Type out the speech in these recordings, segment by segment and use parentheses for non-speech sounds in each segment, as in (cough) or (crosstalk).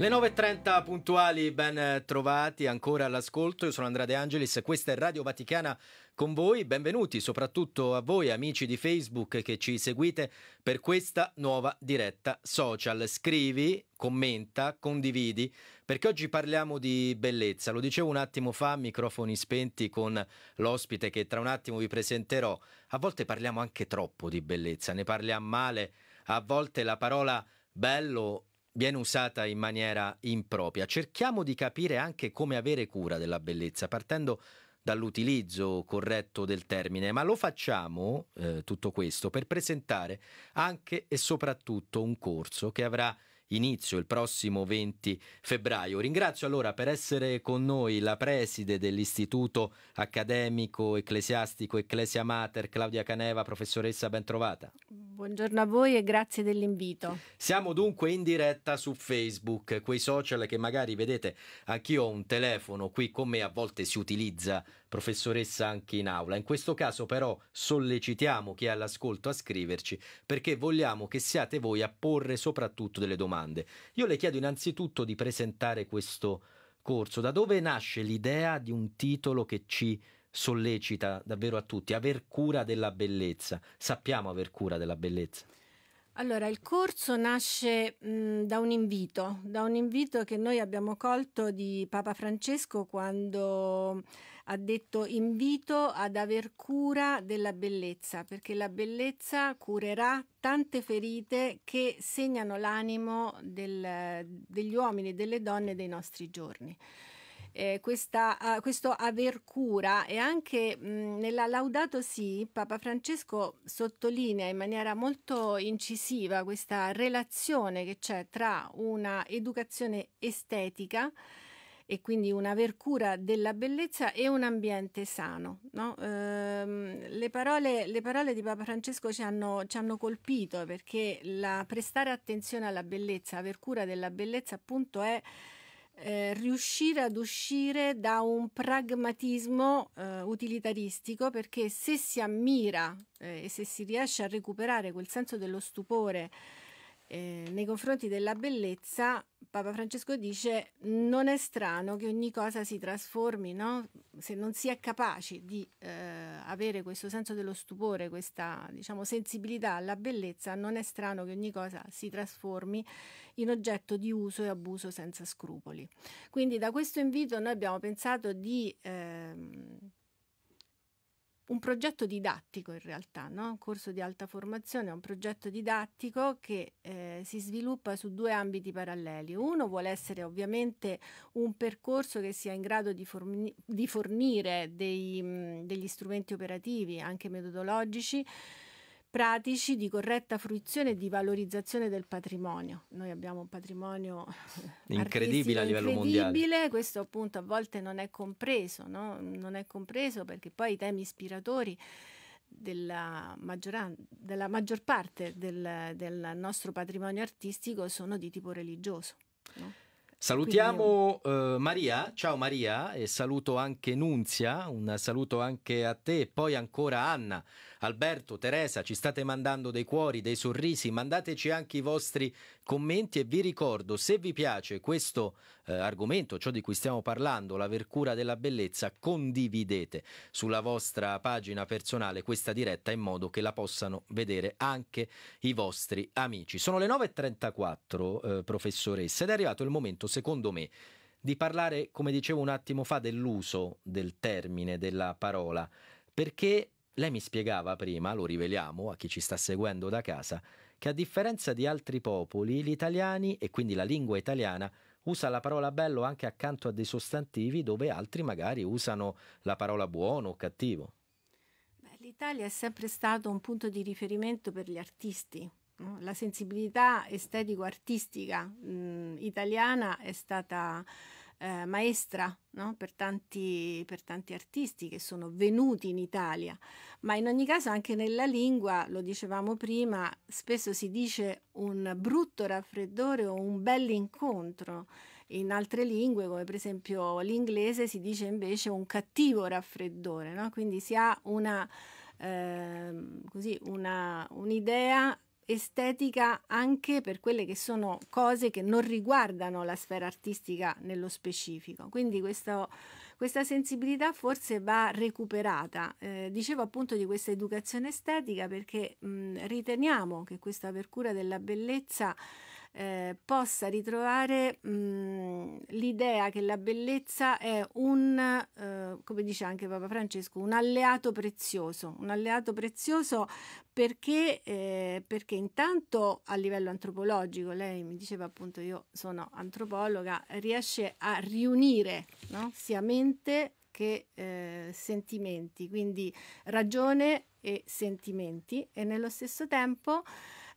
Le 9.30 puntuali, ben eh, trovati ancora all'ascolto. Io sono Andrea De Angelis, questa è Radio Vaticana con voi. Benvenuti soprattutto a voi amici di Facebook che ci seguite per questa nuova diretta social. Scrivi, commenta, condividi, perché oggi parliamo di bellezza. Lo dicevo un attimo fa, microfoni spenti con l'ospite che tra un attimo vi presenterò. A volte parliamo anche troppo di bellezza, ne parliamo male, a volte la parola bello viene usata in maniera impropria. Cerchiamo di capire anche come avere cura della bellezza, partendo dall'utilizzo corretto del termine, ma lo facciamo eh, tutto questo per presentare anche e soprattutto un corso che avrà inizio il prossimo 20 febbraio. Ringrazio allora per essere con noi la preside dell'Istituto Accademico Ecclesiastico Ecclesia Mater, Claudia Caneva, professoressa bentrovata. Buongiorno a voi e grazie dell'invito. Siamo dunque in diretta su Facebook, quei social che magari vedete, anch'io ho un telefono qui con me, a volte si utilizza professoressa anche in aula. In questo caso però sollecitiamo chi è all'ascolto a scriverci perché vogliamo che siate voi a porre soprattutto delle domande. Io le chiedo innanzitutto di presentare questo corso. Da dove nasce l'idea di un titolo che ci sollecita davvero a tutti? Aver cura della bellezza. Sappiamo aver cura della bellezza. Allora, il corso nasce mh, da un invito, da un invito che noi abbiamo colto di Papa Francesco quando ha detto invito ad aver cura della bellezza, perché la bellezza curerà tante ferite che segnano l'animo del, degli uomini e delle donne dei nostri giorni eh, questa, uh, questo aver cura e anche mh, mm, nella Laudato Si Papa Francesco sottolinea in maniera molto incisiva questa relazione che c'è tra una educazione estetica e quindi un aver cura della bellezza e un ambiente sano. No? Ehm, le, parole, le, parole, di Papa Francesco ci hanno, ci hanno colpito perché la, prestare attenzione alla bellezza, aver cura della bellezza appunto è eh, riuscire ad uscire da un pragmatismo eh, utilitaristico perché se si ammira eh, e se si riesce a recuperare quel senso dello stupore eh, nei confronti della bellezza, Papa Francesco dice non è strano che ogni cosa si trasformi, no? se non si è capaci di eh, avere questo senso dello stupore, questa diciamo, sensibilità alla bellezza, non è strano che ogni cosa si trasformi in oggetto di uso e abuso senza scrupoli. Quindi da questo invito noi abbiamo pensato di... Eh, un progetto didattico in realtà, no? un corso di alta formazione è un progetto didattico che eh, si sviluppa su due ambiti paralleli. Uno vuole essere ovviamente un percorso che sia in grado di, forni di fornire dei, mh, mm, degli strumenti operativi, anche metodologici, pratici di corretta fruizione e di valorizzazione del patrimonio. Noi abbiamo un patrimonio (laughs) incredibile a livello incredibile. mondiale. Questo appunto a volte non è compreso, no? non è compreso perché poi i temi ispiratori della, della maggior parte del, del, nostro patrimonio artistico sono di tipo religioso. No? Salutiamo eh, Maria, ciao Maria e saluto anche Nunzia, un saluto anche a te e poi ancora Anna. Alberto, Teresa, ci state mandando dei cuori, dei sorrisi, mandateci anche i vostri commenti e vi ricordo, se vi piace questo eh, argomento, ciò di cui stiamo parlando, la vercura della bellezza, condividete sulla vostra pagina personale questa diretta in modo che la possano vedere anche i vostri amici. Sono le 9.34, eh, professoressa, ed è arrivato il momento, secondo me, di parlare, come dicevo un attimo fa, dell'uso del termine, della parola, perché lei mi spiegava prima, lo riveliamo a chi ci sta seguendo da casa, che a differenza di altri popoli, gli italiani, e quindi la lingua italiana, usa la parola bello anche accanto a dei sostantivi dove altri magari usano la parola buono o cattivo. L'Italia è sempre stato un punto di riferimento per gli artisti. La sensibilità estetico-artistica mh, mm, italiana è stata eh, maestra no? per, tanti, per tanti artisti che sono venuti in Italia, ma in ogni caso anche nella lingua, lo dicevamo prima, spesso si dice un brutto raffreddore o un bell'incontro. In altre lingue, come per esempio l'inglese, si dice invece un cattivo raffreddore, no? quindi si ha una, eh, così, una, un'idea estetica anche per quelle che sono cose che non riguardano la sfera artistica nello specifico. Quindi questo, questa sensibilità forse va recuperata. Eh, dicevo appunto di questa educazione estetica perché mh, riteniamo che questa apertura della bellezza eh, possa ritrovare mh, l'idea che la bellezza è un, eh, come dice anche Papa Francesco, un alleato prezioso, un alleato prezioso perché, eh, perché intanto a livello antropologico, lei mi diceva appunto io sono antropologa, riesce a riunire no? sia mente che eh, sentimenti, quindi ragione e sentimenti e nello stesso tempo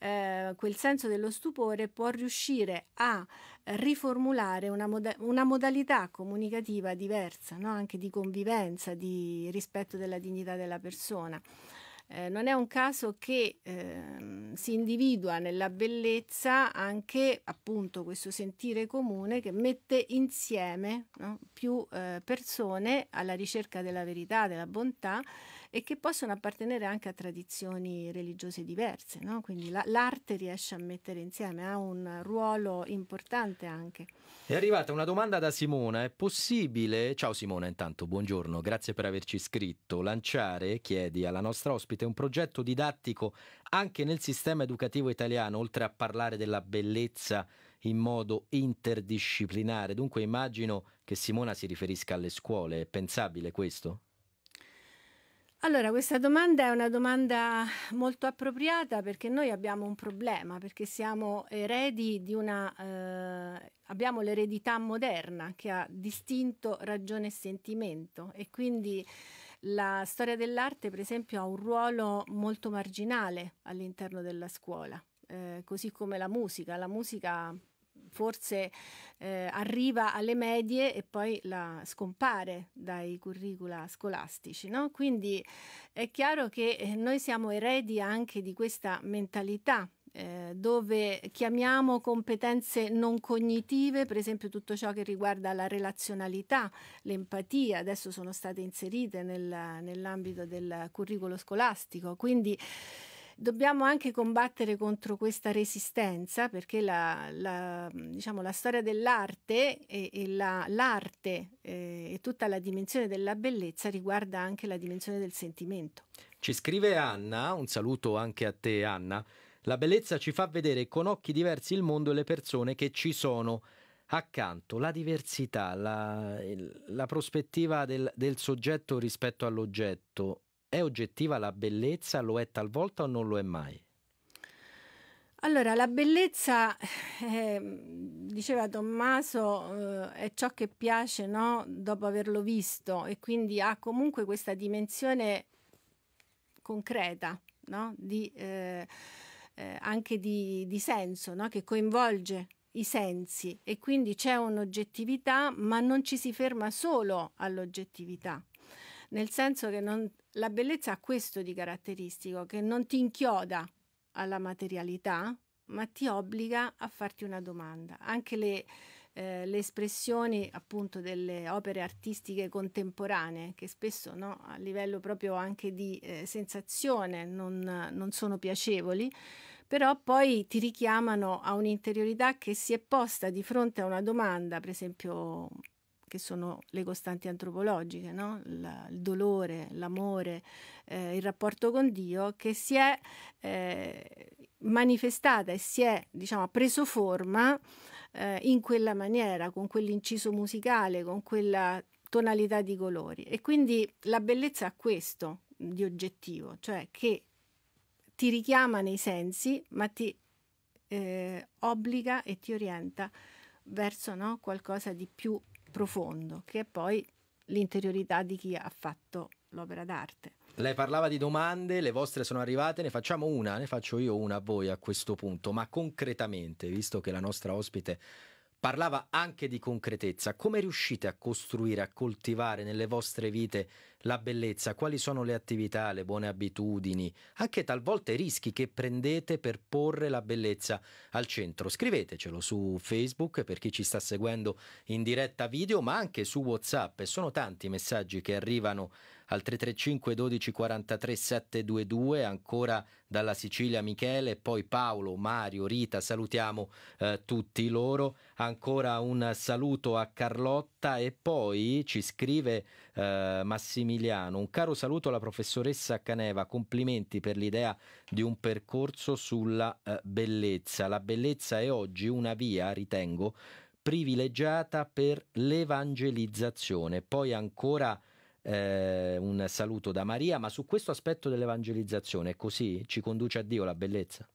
eh, quel senso dello stupore può riuscire a riformulare una, moda- una modalità comunicativa diversa, no? anche di convivenza, di rispetto della dignità della persona. Eh, non è un caso che eh, si individua nella bellezza anche appunto questo sentire comune che mette insieme no? più eh, persone alla ricerca della verità, della bontà e che possono appartenere anche a tradizioni religiose diverse, no? quindi la, l'arte riesce a mettere insieme, ha un ruolo importante anche. È arrivata una domanda da Simona, è possibile, ciao Simona intanto, buongiorno, grazie per averci scritto, lanciare, chiedi alla nostra ospite, un progetto didattico anche nel sistema educativo italiano, oltre a parlare della bellezza in modo interdisciplinare. Dunque immagino che Simona si riferisca alle scuole, è pensabile questo? Allora, questa domanda è una domanda molto appropriata perché noi abbiamo un problema, perché siamo eredi di una... Eh, abbiamo l'eredità moderna che ha distinto ragione e sentimento e quindi la storia dell'arte, per esempio, ha un ruolo molto marginale all'interno della scuola, eh, così come la musica. La musica forse eh, arriva alle medie e poi la scompare dai curricula scolastici. No? Quindi è chiaro che eh, noi siamo eredi anche di questa mentalità eh, dove chiamiamo competenze non cognitive, per esempio tutto ciò che riguarda la relazionalità, l'empatia, adesso sono state inserite nel, nell'ambito del curriculum scolastico. Quindi Dobbiamo anche combattere contro questa resistenza perché la, la, diciamo, la storia dell'arte e, e la, l'arte eh, e tutta la dimensione della bellezza riguarda anche la dimensione del sentimento. Ci scrive Anna, un saluto anche a te Anna. La bellezza ci fa vedere con occhi diversi il mondo e le persone che ci sono accanto, la diversità, la, la prospettiva del, del, soggetto rispetto all'oggetto. È oggettiva la bellezza? Lo è talvolta o non lo è mai? Allora, la bellezza, eh, ehm, diceva Tommaso, eh, è ciò che piace no? dopo averlo visto e quindi ha comunque questa dimensione concreta, no? di, eh, eh anche di, di senso, no? che coinvolge i sensi e quindi c'è un'oggettività, ma non ci si ferma solo all'oggettività nel senso che non, la bellezza ha questo di caratteristico, che non ti inchioda alla materialità, ma ti obbliga a farti una domanda. Anche le, eh, le espressioni appunto delle opere artistiche contemporanee, che spesso no, a livello proprio anche di eh, sensazione non, non sono piacevoli, però poi ti richiamano a un'interiorità che si è posta di fronte a una domanda, per esempio che sono le costanti antropologiche, no? La, il dolore, l'amore, eh, il rapporto con Dio, che si è eh, manifestata e si è, diciamo, preso forma eh, in quella maniera, con quell'inciso musicale, con quella tonalità di colori. E quindi la bellezza ha questo di oggettivo, cioè che ti richiama nei sensi, ma ti eh, obbliga e ti orienta verso no, qualcosa di più profondo, che è poi l'interiorità di chi ha fatto l'opera d'arte. Lei parlava di domande, le vostre sono arrivate, ne facciamo una, ne faccio io una a voi a questo punto, ma concretamente, visto che la nostra ospite parlava anche di concretezza, come riuscite a costruire, a coltivare nelle vostre vite la bellezza, quali sono le attività, le buone abitudini, anche talvolta i rischi che prendete per porre la bellezza al centro. Scrivetecelo su Facebook per chi ci sta seguendo in diretta video, ma anche su WhatsApp e sono tanti i messaggi che arrivano al 335 12 43 722 ancora dalla Sicilia Michele, poi Paolo, Mario, Rita, salutiamo eh, tutti loro. Ancora un saluto a Carlotta diretta e poi ci scrive eh, Massimiliano, un caro saluto alla professoressa Caneva, complimenti per l'idea di un percorso sulla eh, bellezza. La bellezza è oggi una via, ritengo, privilegiata per l'evangelizzazione. Poi ancora... Eh, un saluto da Maria, ma su questo aspetto dell'evangelizzazione, è così ci conduce a Dio la bellezza?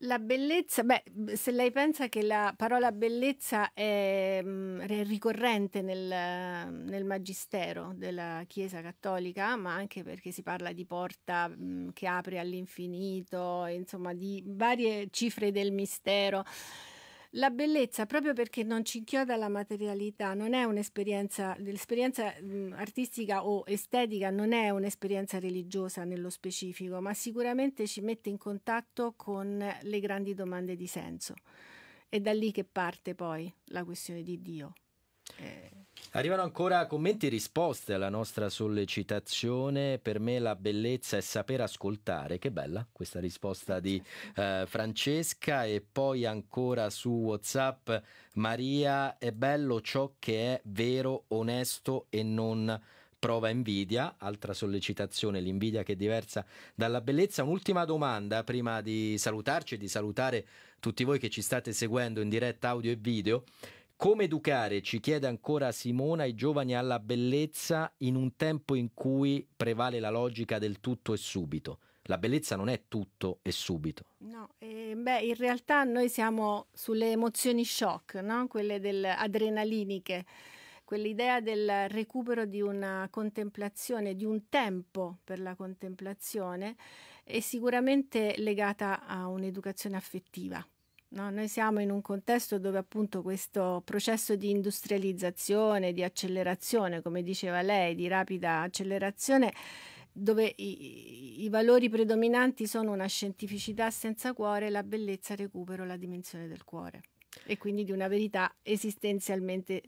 La bellezza, beh, mhmm, se lei pensa che la parola bellezza è, mhmm, è ricorrente nel, nel, magistero della Chiesa Cattolica, ma anche perché si parla di porta mhmm, che apre all'infinito, insomma di varie cifre del mistero. La bellezza, proprio perché non ci inchioda la materialità, non è un'esperienza, l'esperienza mhmm, artistica o estetica non è un'esperienza religiosa nello specifico, ma sicuramente ci mette in contatto con le grandi domande di senso. È da lì che parte poi la questione di Dio. Eh, Arrivano ancora commenti e risposte alla nostra sollecitazione. Per me la bellezza è saper ascoltare. Che bella questa risposta di eh, Francesca. E poi ancora su WhatsApp, Maria, è bello ciò che è vero, onesto e non prova invidia, altra sollecitazione, l'invidia che è diversa dalla bellezza. Un'ultima domanda prima di salutarci e di salutare tutti voi che ci state seguendo in diretta audio e video. Come educare, ci chiede ancora Simona, i giovani alla bellezza in un tempo in cui prevale la logica del tutto e subito? La bellezza non è tutto e subito. No, eh, beh, in realtà noi siamo sulle emozioni shock, no? quelle del, adrenaliniche, quell'idea del recupero di una contemplazione, di un tempo per la contemplazione, è sicuramente legata a un'educazione affettiva No, noi siamo in un contesto dove appunto questo processo di industrializzazione, di accelerazione, come diceva lei, di rapida accelerazione, dove i, i valori predominanti sono una scientificità senza cuore, la bellezza recupero la dimensione del cuore e quindi di una verità esistenzialmente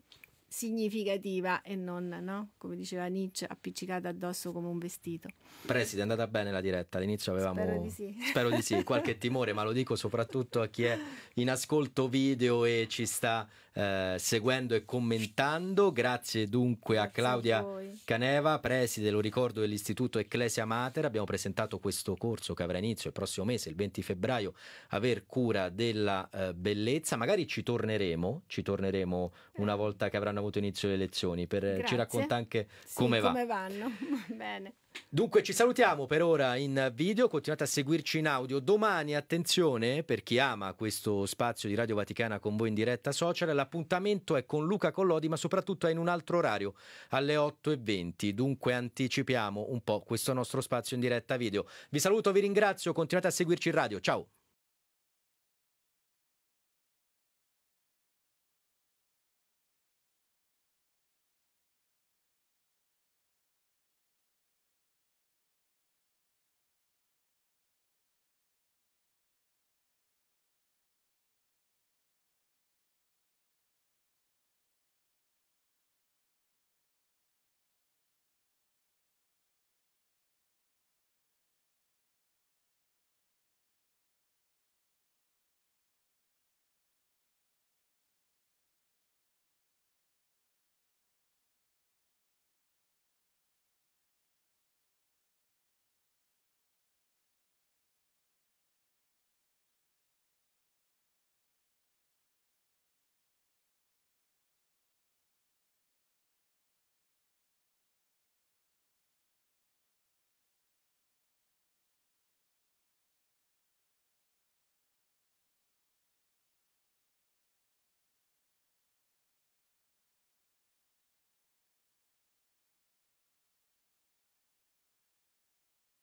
significativa e non, no? come diceva Nietzsche, appiccicata addosso come un vestito. Preside, è andata bene la diretta, all'inizio avevamo, spero di, sì. (laughs) spero di sì, qualche timore, ma lo dico soprattutto a chi è in ascolto video e ci sta eh, seguendo e commentando. Grazie dunque Grazie a Claudia a Caneva, preside, lo ricordo, dell'Istituto Ecclesia Mater. Abbiamo presentato questo corso che avrà inizio il prossimo mese, il 20 febbraio, aver cura della eh, bellezza. Magari ci torneremo, ci torneremo una eh. volta che avranno hanno avuto inizio le lezioni, per, eh, Grazie. ci racconta anche sì, come, va. come vanno. (laughs) Bene. Dunque ci salutiamo per ora in video, continuate a seguirci in audio. Domani, attenzione, per chi ama questo spazio di Radio Vaticana con voi in diretta social, l'appuntamento è con Luca Collodi, ma soprattutto è in un altro orario, alle 8.20. Dunque anticipiamo un po' questo nostro spazio in diretta video. Vi saluto, vi ringrazio, continuate a seguirci in radio. Ciao!